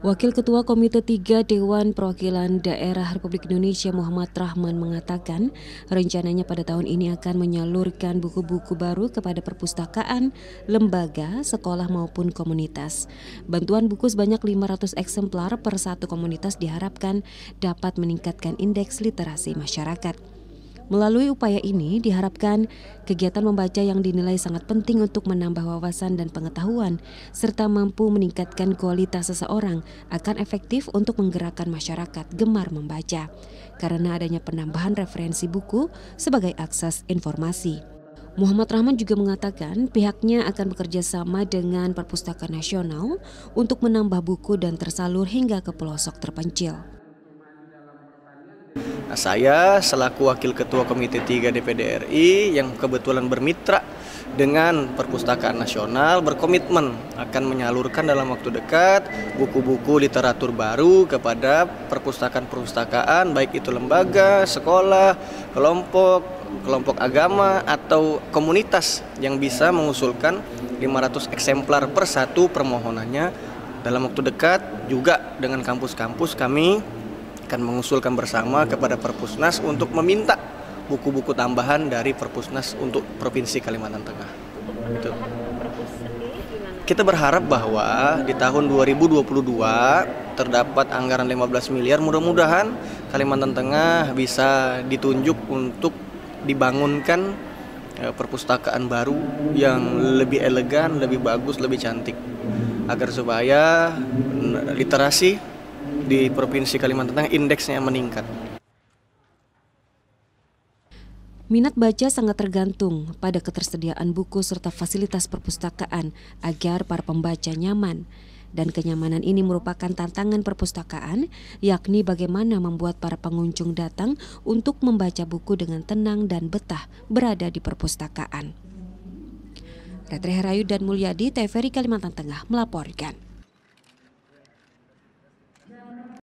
Wakil Ketua Komite 3 Dewan Perwakilan Daerah Republik Indonesia Muhammad Rahman mengatakan, rencananya pada tahun ini akan menyalurkan buku-buku baru kepada perpustakaan, lembaga, sekolah maupun komunitas. Bantuan buku sebanyak 500 eksemplar per satu komunitas diharapkan dapat meningkatkan indeks literasi masyarakat. Melalui upaya ini diharapkan kegiatan membaca yang dinilai sangat penting untuk menambah wawasan dan pengetahuan serta mampu meningkatkan kualitas seseorang akan efektif untuk menggerakkan masyarakat gemar membaca karena adanya penambahan referensi buku sebagai akses informasi. Muhammad Rahman juga mengatakan pihaknya akan bekerja sama dengan Perpustakaan Nasional untuk menambah buku dan tersalur hingga ke pelosok terpencil. Nah, saya selaku wakil ketua Komite 3 DPD RI yang kebetulan bermitra dengan Perpustakaan Nasional berkomitmen akan menyalurkan dalam waktu dekat buku-buku literatur baru kepada perpustakaan-perpustakaan baik itu lembaga, sekolah, kelompok, kelompok agama atau komunitas yang bisa mengusulkan 500 eksemplar per satu permohonannya dalam waktu dekat juga dengan kampus-kampus kami akan mengusulkan bersama kepada Perpusnas untuk meminta buku-buku tambahan dari Perpusnas untuk Provinsi Kalimantan Tengah. Itu. Kita berharap bahwa di tahun 2022 terdapat anggaran 15 miliar. Mudah-mudahan Kalimantan Tengah bisa ditunjuk untuk dibangunkan e, perpustakaan baru yang lebih elegan, lebih bagus, lebih cantik agar supaya literasi di Provinsi Kalimantan Tengah indeksnya meningkat. Minat baca sangat tergantung pada ketersediaan buku serta fasilitas perpustakaan agar para pembaca nyaman. Dan kenyamanan ini merupakan tantangan perpustakaan, yakni bagaimana membuat para pengunjung datang untuk membaca buku dengan tenang dan betah berada di perpustakaan. Retri Herayu dan Mulyadi, TVRI Kalimantan Tengah melaporkan.